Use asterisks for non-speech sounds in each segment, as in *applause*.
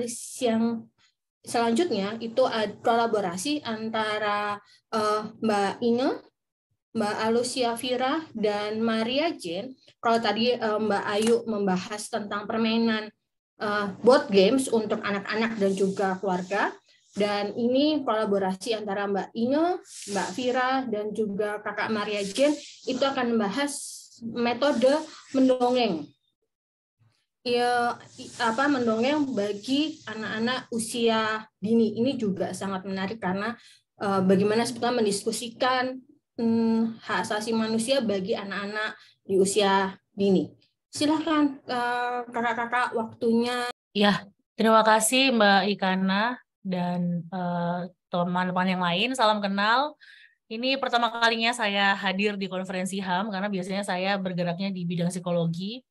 analisis yang selanjutnya itu ada kolaborasi antara uh, Mbak Inge, Mbak Alusia Vira, dan Maria Jane. Kalau tadi uh, Mbak Ayu membahas tentang permainan uh, board games untuk anak-anak dan juga keluarga, dan ini kolaborasi antara Mbak Inge, Mbak Vira, dan juga kakak Maria Jane itu akan membahas metode mendongeng ya apa mendongeng bagi anak-anak usia dini ini juga sangat menarik karena uh, bagaimana sebetulnya mendiskusikan hmm, hak asasi manusia bagi anak-anak di usia dini. Silahkan kakak eh, kakak-kakak waktunya. Ya, terima kasih Mbak Ikana dan teman eh, teman-teman yang lain. Salam kenal. Ini pertama kalinya saya hadir di konferensi HAM karena biasanya saya bergeraknya di bidang psikologi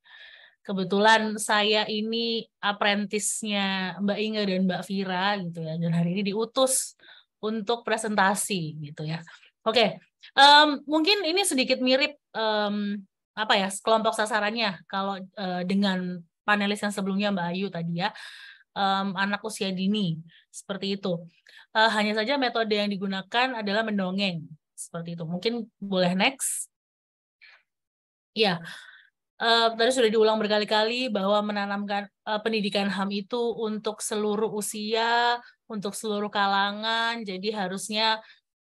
kebetulan saya ini apprentice-nya Mbak Inga dan Mbak Vira gitu ya dan hari ini diutus untuk presentasi gitu ya oke okay. um, mungkin ini sedikit mirip um, apa ya kelompok sasarannya kalau uh, dengan panelis yang sebelumnya Mbak Ayu tadi ya um, anak usia dini seperti itu uh, hanya saja metode yang digunakan adalah mendongeng seperti itu mungkin boleh next ya uh, tadi sudah diulang berkali-kali bahwa menanamkan uh, pendidikan HAM itu untuk seluruh usia, untuk seluruh kalangan, jadi harusnya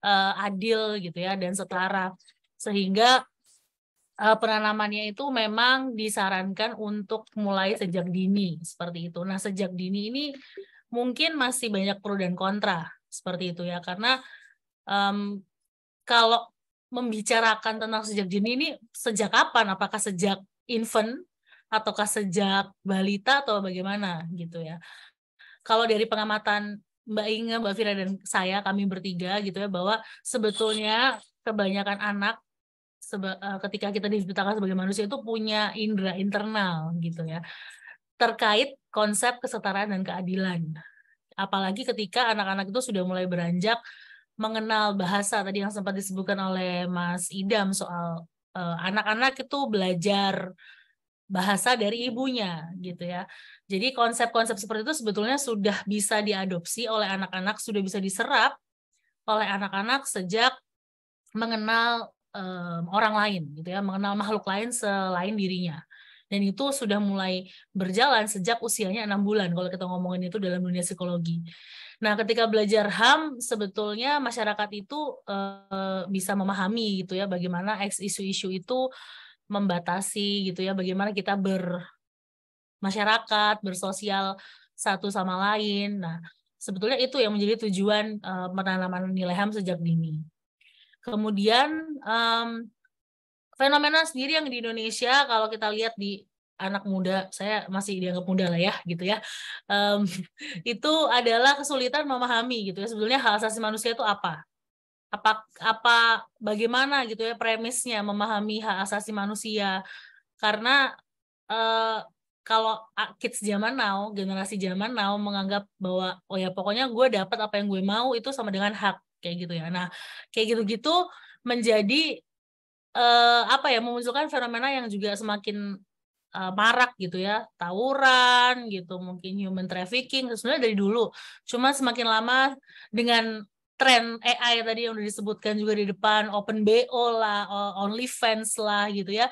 uh, adil gitu ya dan setara. Sehingga uh, penanamannya itu memang disarankan untuk mulai sejak dini seperti itu. Nah, sejak dini ini mungkin masih banyak pro dan kontra seperti itu ya karena um, kalau membicarakan tentang sejak dini ini sejak kapan? Apakah sejak infant ataukah sejak balita atau bagaimana gitu ya. Kalau dari pengamatan Mbak Inge, Mbak Fira dan saya kami bertiga gitu ya bahwa sebetulnya kebanyakan anak seba, e, ketika kita diciptakan sebagai manusia itu punya indera internal gitu ya terkait konsep kesetaraan dan keadilan. Apalagi ketika anak-anak itu sudah mulai beranjak mengenal bahasa tadi yang sempat disebutkan oleh Mas Idam soal Eh, anak-anak itu belajar bahasa dari ibunya gitu ya. Jadi konsep-konsep seperti itu sebetulnya sudah bisa diadopsi oleh anak-anak, sudah bisa diserap oleh anak-anak sejak mengenal um, orang lain gitu ya, mengenal makhluk lain selain dirinya. Dan itu sudah mulai berjalan sejak usianya enam bulan kalau kita ngomongin itu dalam dunia psikologi. Nah, ketika belajar HAM sebetulnya masyarakat itu uh, bisa memahami gitu ya bagaimana X isu-isu itu membatasi gitu ya bagaimana kita bermasyarakat, bersosial satu sama lain. Nah, sebetulnya itu yang menjadi tujuan uh, penanaman nilai HAM sejak dini. Kemudian um, fenomena sendiri yang di Indonesia kalau kita lihat di anak muda saya masih dianggap muda lah ya gitu ya um, *laughs* itu adalah kesulitan memahami gitu ya sebetulnya hak asasi manusia itu apa apa apa bagaimana gitu ya premisnya memahami hak asasi manusia karena uh, kalau kids zaman now, generasi zaman now menganggap bahwa oh ya pokoknya gue dapat apa yang gue mau itu sama dengan hak kayak gitu ya. Nah, kayak gitu-gitu menjadi eh, apa ya memunculkan fenomena yang juga semakin Eh, marak gitu ya tawuran gitu mungkin human trafficking sebenarnya dari dulu cuma semakin lama dengan tren AI tadi yang udah disebutkan juga di depan open BO lah only fans lah gitu ya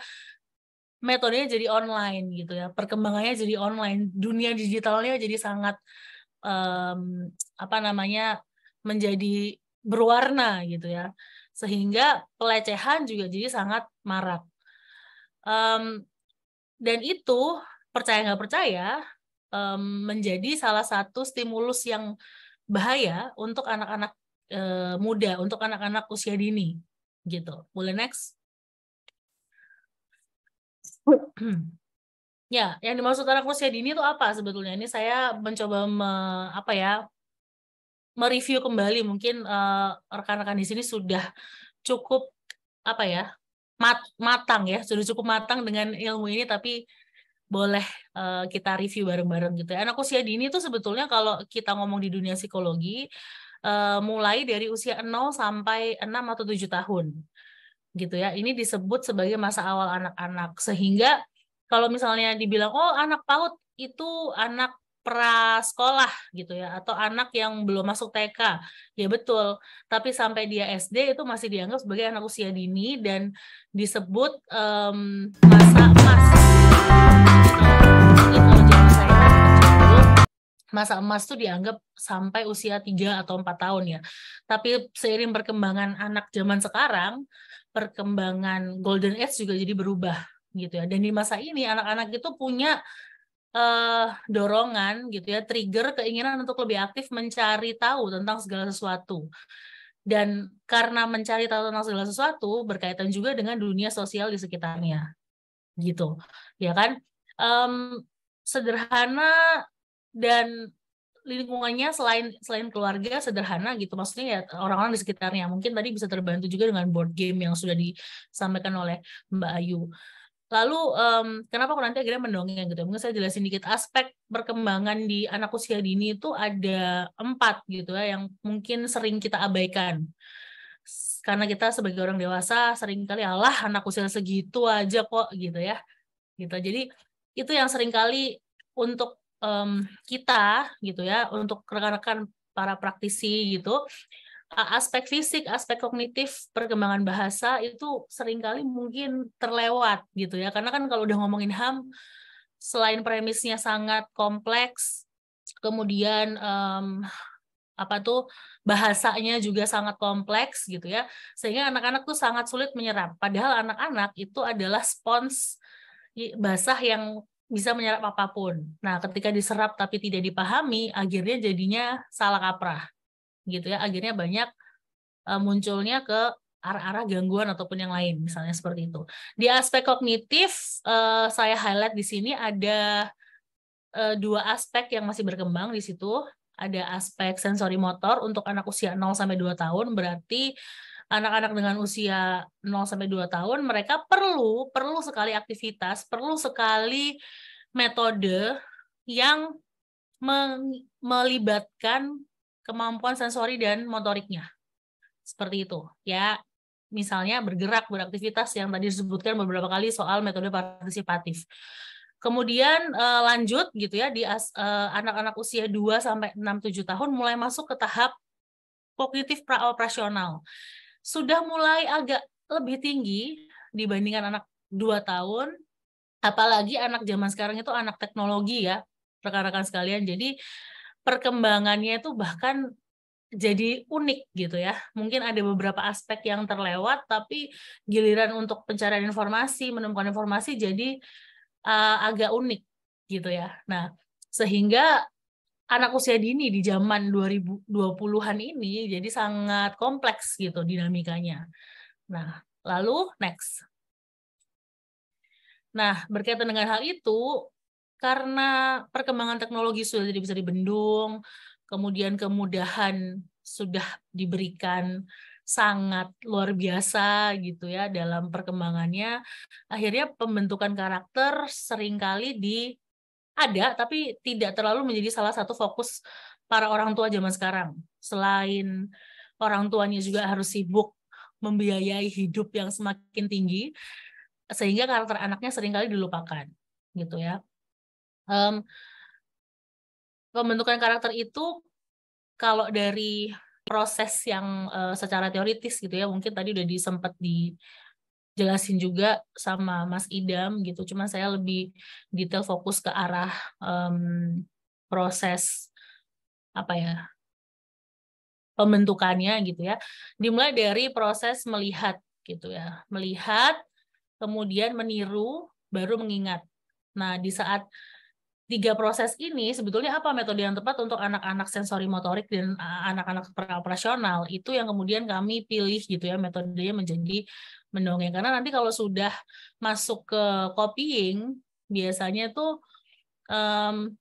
metodenya jadi online gitu ya perkembangannya jadi online dunia digitalnya jadi sangat um, apa namanya menjadi berwarna gitu ya sehingga pelecehan juga jadi sangat marak um, dan itu percaya nggak percaya um, menjadi salah satu stimulus yang bahaya untuk anak-anak e, muda, untuk anak-anak usia dini, gitu. Boleh next? *clears throat* ya, yang dimaksud anak usia dini itu apa sebetulnya? Ini saya mencoba me, apa ya mereview kembali mungkin eh, rekan -rekan di sini sudah cukup apa ya mat matang ya sudah cukup matang dengan ilmu ini tapi boleh uh, kita review bareng-bareng gitu. Anak usia dini itu sebetulnya kalau kita ngomong di dunia psikologi uh, mulai dari usia 0 sampai 6 atau 7 tahun. Gitu ya. Ini disebut sebagai masa awal anak-anak sehingga kalau misalnya dibilang oh anak PAUD itu anak prasekolah gitu ya atau anak yang belum masuk TK ya betul tapi sampai dia SD itu masih dianggap sebagai anak usia dini dan disebut um, masa emas gitu. kan masa emas itu dianggap sampai usia 3 atau 4 tahun ya. Tapi seiring perkembangan anak zaman sekarang, perkembangan golden age juga jadi berubah gitu ya. Dan di masa ini anak-anak itu punya uh, dorongan gitu ya, trigger keinginan untuk lebih aktif mencari tahu tentang segala sesuatu. Dan karena mencari tahu tentang segala sesuatu berkaitan juga dengan dunia sosial di sekitarnya. Gitu. Ya kan? Um, sederhana dan lingkungannya selain selain keluarga sederhana gitu maksudnya ya orang-orang di sekitarnya mungkin tadi bisa terbantu juga dengan board game yang sudah disampaikan oleh Mbak Ayu Lalu um, kenapa aku nanti akhirnya mendongeng gitu? Ya? Mungkin saya jelasin dikit aspek perkembangan di anak usia dini itu ada empat gitu ya yang mungkin sering kita abaikan karena kita sebagai orang dewasa sering kali alah anak usia segitu aja kok gitu ya gitu jadi itu yang sering kali untuk um, kita gitu ya untuk rekan-rekan para praktisi gitu aspek fisik, aspek kognitif, perkembangan bahasa itu seringkali mungkin terlewat gitu ya. Karena kan kalau udah ngomongin HAM, selain premisnya sangat kompleks, kemudian um, apa tuh bahasanya juga sangat kompleks gitu ya. Sehingga anak-anak tuh sangat sulit menyerap. Padahal anak-anak itu adalah spons basah yang bisa menyerap apapun. Nah, ketika diserap tapi tidak dipahami, akhirnya jadinya salah kaprah gitu ya akhirnya banyak uh, munculnya ke arah-arah gangguan ataupun yang lain misalnya seperti itu di aspek kognitif uh, saya highlight di sini ada uh, dua aspek yang masih berkembang di situ ada aspek sensori motor untuk anak usia 0 sampai 2 tahun berarti anak-anak dengan usia 0 sampai 2 tahun mereka perlu perlu sekali aktivitas, perlu sekali metode yang melibatkan kemampuan sensori dan motoriknya. Seperti itu, ya. Misalnya bergerak, beraktivitas yang tadi disebutkan beberapa kali soal metode partisipatif. Kemudian eh, lanjut gitu ya di eh, anak-anak eh, usia 2 sampai 6 7 tahun mulai masuk ke tahap kognitif praoperasional. Sudah mulai agak lebih tinggi dibandingkan anak 2 tahun, apalagi anak zaman sekarang itu anak teknologi ya, rekan-rekan sekalian. Jadi perkembangannya itu bahkan jadi unik gitu ya. Mungkin ada beberapa aspek yang terlewat, tapi giliran untuk pencarian informasi, menemukan informasi jadi uh, agak unik gitu ya. Nah, sehingga anak usia dini di zaman 2020-an ini jadi sangat kompleks gitu dinamikanya. Nah, lalu next. Nah, berkaitan dengan hal itu, karena perkembangan teknologi sudah jadi bisa dibendung, kemudian kemudahan sudah diberikan sangat luar biasa gitu ya dalam perkembangannya akhirnya pembentukan karakter seringkali di ada tapi tidak terlalu menjadi salah satu fokus para orang tua zaman sekarang selain orang tuanya juga harus sibuk membiayai hidup yang semakin tinggi sehingga karakter anaknya seringkali dilupakan gitu ya Um, pembentukan karakter itu kalau dari proses yang uh, secara teoritis gitu ya mungkin tadi udah disempet dijelasin juga sama Mas Idam gitu cuman saya lebih detail fokus ke arah um, proses apa ya pembentukannya gitu ya dimulai dari proses melihat gitu ya melihat kemudian meniru baru mengingat nah di saat tiga proses ini sebetulnya apa metode yang tepat untuk anak-anak sensori motorik dan anak-anak operasional itu yang kemudian kami pilih gitu ya metodenya menjadi mendongeng karena nanti kalau sudah masuk ke copying biasanya tuh um,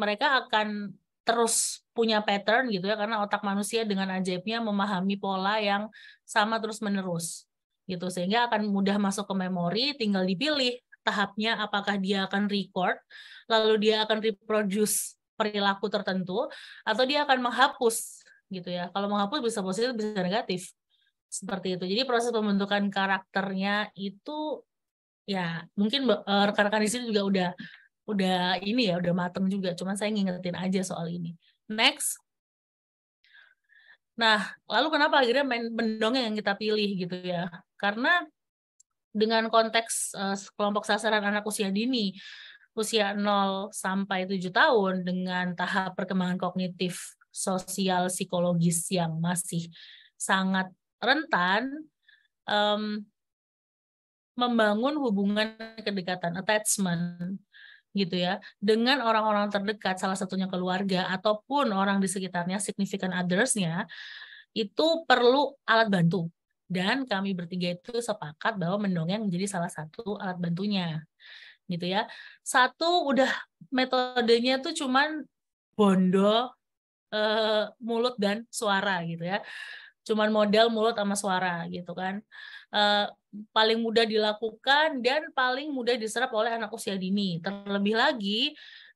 mereka akan terus punya pattern gitu ya karena otak manusia dengan ajaibnya memahami pola yang sama terus menerus gitu sehingga akan mudah masuk ke memori tinggal dipilih tahapnya apakah dia akan record, lalu dia akan reproduce perilaku tertentu, atau dia akan menghapus gitu ya. Kalau menghapus bisa positif, bisa negatif. Seperti itu. Jadi proses pembentukan karakternya itu ya mungkin e, rekan-rekan di sini juga udah udah ini ya udah mateng juga cuman saya ngingetin aja soal ini next nah lalu kenapa akhirnya main mendongeng yang kita pilih gitu ya karena dengan konteks uh, eh, kelompok sasaran anak usia dini usia 0 sampai 7 tahun dengan tahap perkembangan kognitif sosial psikologis yang masih sangat rentan um, membangun hubungan kedekatan attachment gitu ya dengan orang-orang terdekat salah satunya keluarga ataupun orang di sekitarnya significant othersnya itu perlu alat bantu dan kami bertiga itu sepakat bahwa mendongeng menjadi salah satu alat bantunya gitu ya satu udah metodenya tuh cuman bondo e, eh, mulut dan suara gitu ya cuman model mulut sama suara gitu kan e, paling mudah dilakukan dan paling mudah diserap oleh anak usia dini terlebih lagi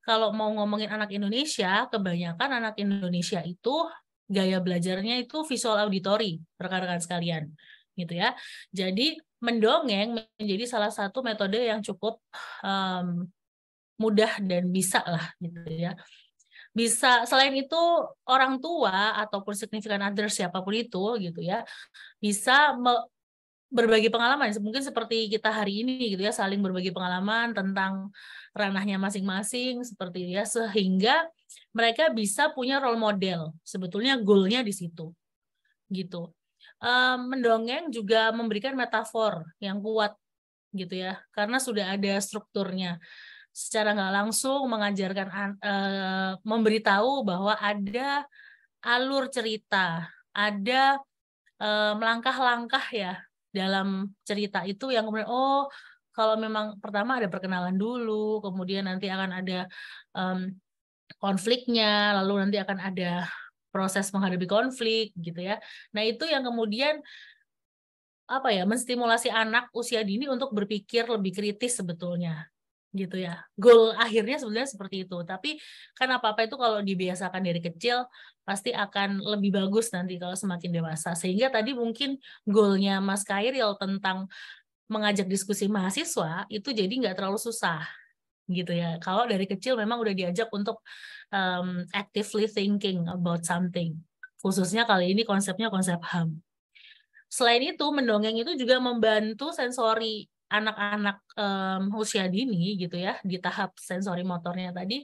kalau mau ngomongin anak Indonesia kebanyakan anak Indonesia itu gaya belajarnya itu visual auditory, rekan-rekan sekalian. Gitu ya. Jadi mendongeng menjadi salah satu metode yang cukup um, mudah dan bisa lah gitu ya. Bisa selain itu orang tua ataupun signifikan others siapapun itu gitu ya, bisa me berbagi pengalaman mungkin seperti kita hari ini gitu ya saling berbagi pengalaman tentang ranahnya masing-masing seperti ya sehingga mereka bisa punya role model sebetulnya goalnya di situ gitu um, mendongeng juga memberikan metafor yang kuat gitu ya karena sudah ada strukturnya secara nggak langsung mengajarkan uh, memberitahu bahwa ada alur cerita ada melangkah-langkah ya dalam cerita itu yang kemudian oh kalau memang pertama ada perkenalan dulu, kemudian nanti akan ada um, konfliknya, lalu nanti akan ada proses menghadapi konflik gitu ya. Nah, itu yang kemudian apa ya menstimulasi anak usia dini untuk berpikir lebih kritis sebetulnya gitu ya. Goal akhirnya sebenarnya seperti itu. Tapi kan apa-apa itu kalau dibiasakan dari kecil pasti akan lebih bagus nanti kalau semakin dewasa. Sehingga tadi mungkin goalnya Mas Kairil tentang mengajak diskusi mahasiswa itu jadi nggak terlalu susah gitu ya. Kalau dari kecil memang udah diajak untuk um, actively thinking about something. Khususnya kali ini konsepnya konsep HAM. Selain itu, mendongeng itu juga membantu sensori anak-anak um, usia dini gitu ya di tahap sensori motornya tadi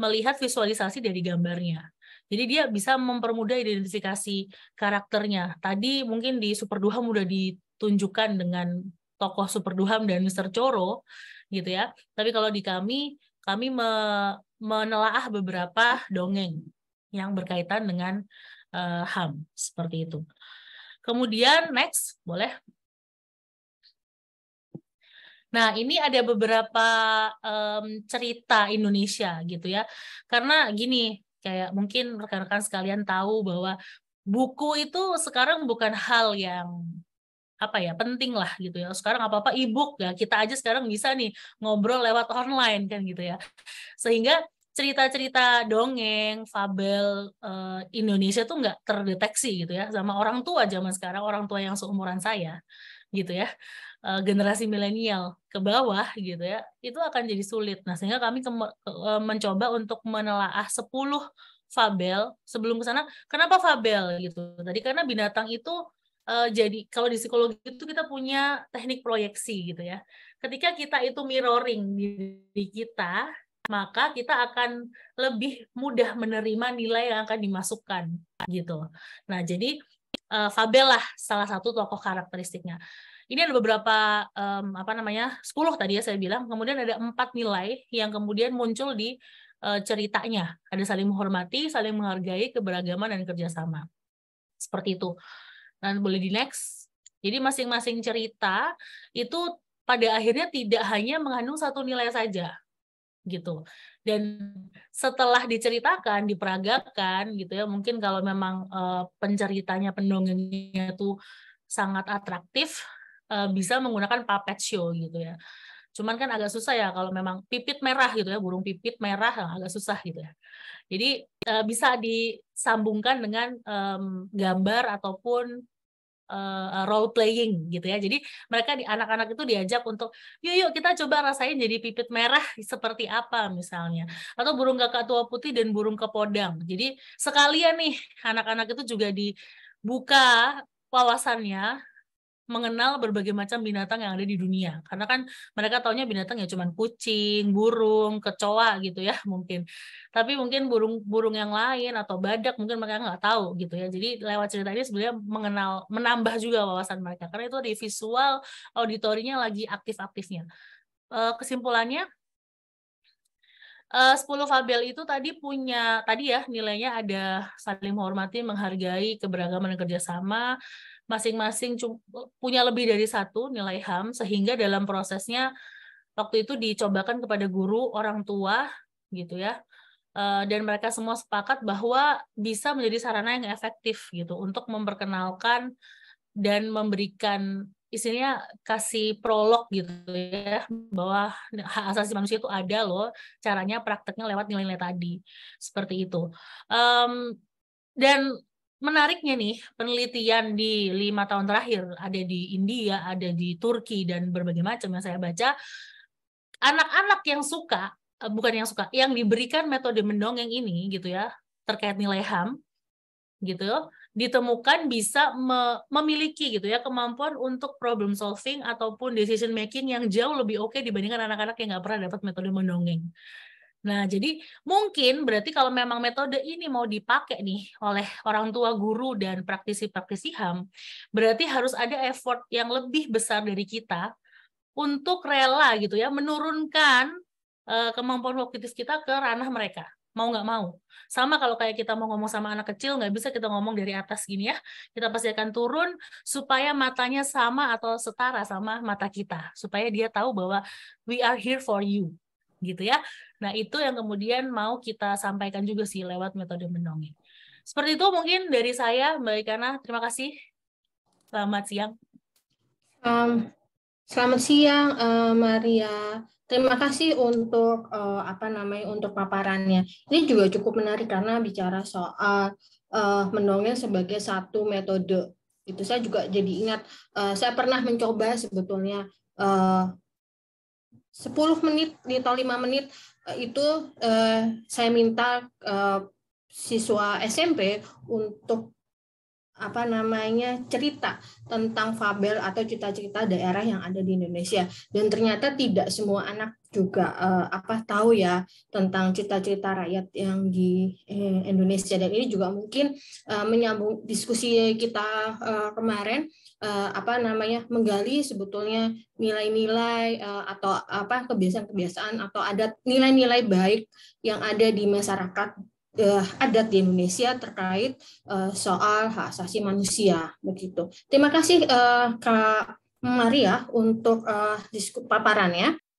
melihat visualisasi dari gambarnya. Jadi dia bisa mempermudah identifikasi karakternya. Tadi mungkin di Super Duham udah ditunjukkan dengan tokoh Super Duham dan Mr. Coro gitu ya. Tapi kalau di kami kami me menelaah beberapa dongeng yang berkaitan dengan uh, eh, HAM seperti itu. Kemudian next boleh Nah, ini ada beberapa um, cerita Indonesia gitu ya. Karena gini, kayak mungkin rekan-rekan sekalian tahu bahwa buku itu sekarang bukan hal yang apa ya penting lah gitu ya sekarang apa apa ebook ya kita aja sekarang bisa nih ngobrol lewat online kan gitu ya sehingga cerita-cerita dongeng fabel uh, Indonesia tuh nggak terdeteksi gitu ya sama orang tua zaman sekarang orang tua yang seumuran saya gitu ya Eh, generasi milenial ke bawah gitu ya itu akan jadi sulit nah sehingga kami ke- ke- eh, mencoba untuk menelaah 10 fabel sebelum ke sana kenapa fabel gitu tadi karena binatang itu uh, jadi kalau di psikologi itu kita punya teknik proyeksi gitu ya ketika kita itu mirroring diri kita maka kita akan lebih mudah menerima nilai yang akan dimasukkan gitu nah jadi uh, Fabel lah salah satu tokoh karakteristiknya. Ini ada beberapa um, apa namanya 10 tadi ya saya bilang. Kemudian ada empat nilai yang kemudian muncul di uh, ceritanya. Ada saling menghormati, saling menghargai, keberagaman dan kerjasama. Seperti itu. Dan boleh di next. Jadi masing-masing cerita itu pada akhirnya tidak hanya mengandung satu nilai saja gitu. Dan setelah diceritakan, diperagakan gitu ya, mungkin kalau memang uh, penceritanya pendongengnya itu sangat atraktif, Eh, bisa menggunakan puppet show gitu ya. Cuman kan agak susah ya kalau memang pipit merah gitu ya, burung pipit merah nah, agak susah gitu ya. Jadi eh, bisa disambungkan dengan gambar ataupun eh, role playing gitu ya. Jadi mereka di anak-anak itu diajak untuk yuk yuk kita coba rasain jadi pipit merah seperti apa misalnya atau burung kakak tua putih dan burung kepodang. Jadi sekalian nih anak-anak itu juga dibuka wawasannya mengenal berbagai macam binatang yang ada di dunia. Karena kan mereka taunya binatang ya cuma kucing, burung, kecoa gitu ya *laughs* mungkin. Tapi mungkin burung-burung yang lain atau badak mungkin mereka nggak tahu gitu ya. Jadi lewat cerita ini sebenarnya mengenal, menambah juga wawasan mereka. Karena itu di visual auditorinya lagi aktif-aktifnya. Eh, kesimpulannya, 10 eh, fabel itu tadi punya tadi ya nilainya ada saling menghormati, menghargai keberagaman dan kerjasama, masing-masing punya lebih dari satu nilai HAM sehingga dalam prosesnya waktu itu dicobakan kepada guru, orang tua gitu ya. Eh, dan mereka semua sepakat bahwa bisa menjadi sarana yang efektif gitu untuk memperkenalkan dan memberikan isinya kasih prolog gitu ya bahwa hak asasi manusia itu ada loh caranya prakteknya lewat nilai-nilai tadi seperti itu um, dan menariknya nih penelitian di lima tahun terakhir ada di India, ada di Turki dan berbagai macam yang saya baca anak-anak yang suka eh, bukan yang suka yang diberikan metode mendongeng ini gitu ya terkait nilai HAM gitu ditemukan bisa me memiliki gitu ya kemampuan untuk problem solving ataupun decision making yang jauh lebih oke okay dibandingkan anak-anak yang nggak pernah dapat metode mendongeng Nah, jadi mungkin berarti kalau memang metode ini mau dipakai nih oleh orang tua guru dan praktisi-praktisi HAM, berarti harus ada effort yang lebih besar dari kita untuk rela gitu ya, menurunkan eh, kemampuan kognitif kita ke ranah mereka. Mau nggak mau. Sama kalau kayak kita mau ngomong sama anak kecil, nggak bisa kita ngomong dari atas gini ya. Kita pasti akan turun supaya matanya sama atau setara sama mata kita. Supaya dia tahu bahwa we are here for you gitu ya. Nah, itu yang kemudian mau kita sampaikan juga sih lewat metode mendongeng. Seperti itu mungkin dari saya, Mbak Ikana. Terima kasih. Selamat siang. Um, selamat siang, uh, Maria. Terima kasih untuk uh, apa namanya untuk paparannya. Ini juga cukup menarik karena bicara soal uh, mendongeng sebagai satu metode. Itu saya juga jadi ingat uh, saya pernah mencoba sebetulnya uh, 10 menit atau 5 menit eh, itu eh, saya minta eh, siswa SMP untuk apa namanya cerita tentang fabel atau cerita-cerita daerah yang ada di Indonesia dan ternyata tidak semua anak juga eh, apa tahu ya tentang cerita-cerita rakyat yang di eh, Indonesia dan ini juga mungkin eh, menyambung diskusi kita eh, kemarin eh, apa namanya menggali sebetulnya nilai-nilai eh, atau apa kebiasaan-kebiasaan atau adat nilai-nilai baik yang ada di masyarakat uh, adat di Indonesia terkait eh, soal hak asasi manusia begitu. Terima kasih eh, Kak Maria untuk uh, paparannya.